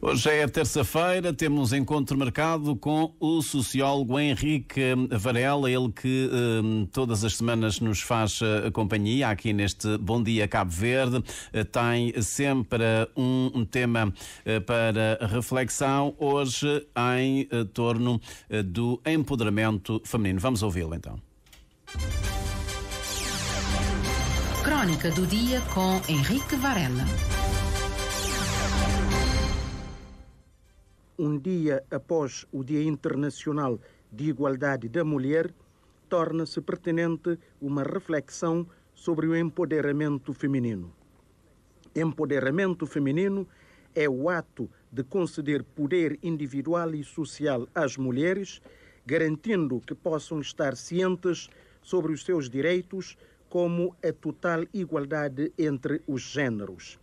Hoje é terça-feira, temos encontro marcado com o sociólogo Henrique Varela, ele que hum, todas as semanas nos faz eh, companhia aqui neste Bom Dia Cabo Verde. Eh, tem sempre um, um tema eh, para reflexão, hoje em torno do empoderamento feminino. Vamos ouvi-lo então. Crónica do Dia com Henrique Varela. um dia após o Dia Internacional de Igualdade da Mulher, torna-se pertinente uma reflexão sobre o empoderamento feminino. Empoderamento feminino é o ato de conceder poder individual e social às mulheres, garantindo que possam estar cientes sobre os seus direitos, como a total igualdade entre os géneros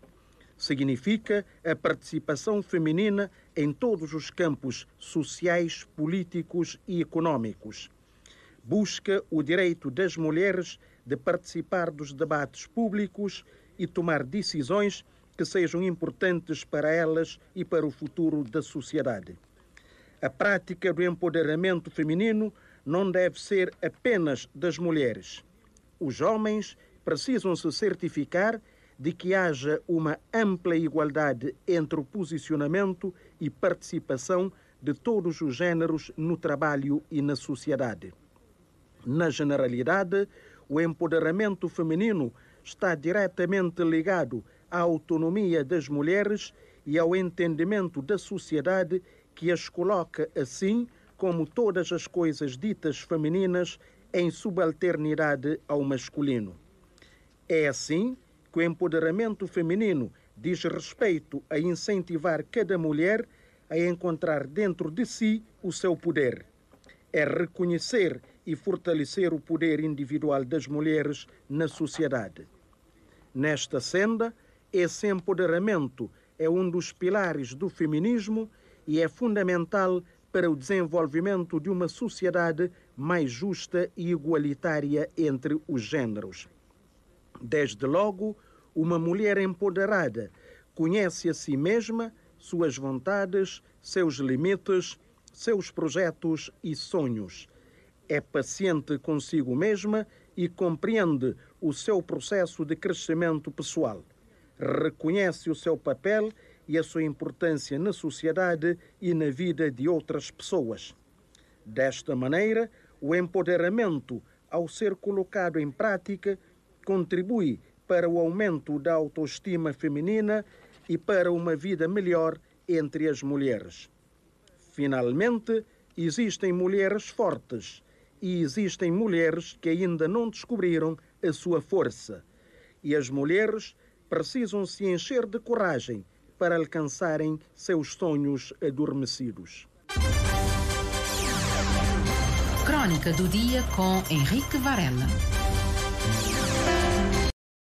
significa a participação feminina em todos os campos sociais, políticos e econômicos. Busca o direito das mulheres de participar dos debates públicos e tomar decisões que sejam importantes para elas e para o futuro da sociedade. A prática do empoderamento feminino não deve ser apenas das mulheres. Os homens precisam se certificar de que haja uma ampla igualdade entre o posicionamento e participação de todos os géneros no trabalho e na sociedade. Na generalidade, o empoderamento feminino está diretamente ligado à autonomia das mulheres e ao entendimento da sociedade que as coloca, assim como todas as coisas ditas femininas, em subalternidade ao masculino. É assim que o empoderamento feminino diz respeito a incentivar cada mulher a encontrar dentro de si o seu poder. É reconhecer e fortalecer o poder individual das mulheres na sociedade. Nesta senda, esse empoderamento é um dos pilares do feminismo e é fundamental para o desenvolvimento de uma sociedade mais justa e igualitária entre os gêneros. Desde logo, uma mulher empoderada conhece a si mesma, suas vontades, seus limites, seus projetos e sonhos. É paciente consigo mesma e compreende o seu processo de crescimento pessoal. Reconhece o seu papel e a sua importância na sociedade e na vida de outras pessoas. Desta maneira, o empoderamento, ao ser colocado em prática, contribui para o aumento da autoestima feminina e para uma vida melhor entre as mulheres. Finalmente, existem mulheres fortes e existem mulheres que ainda não descobriram a sua força. E as mulheres precisam se encher de coragem para alcançarem seus sonhos adormecidos. Crônica do dia com Henrique Varela.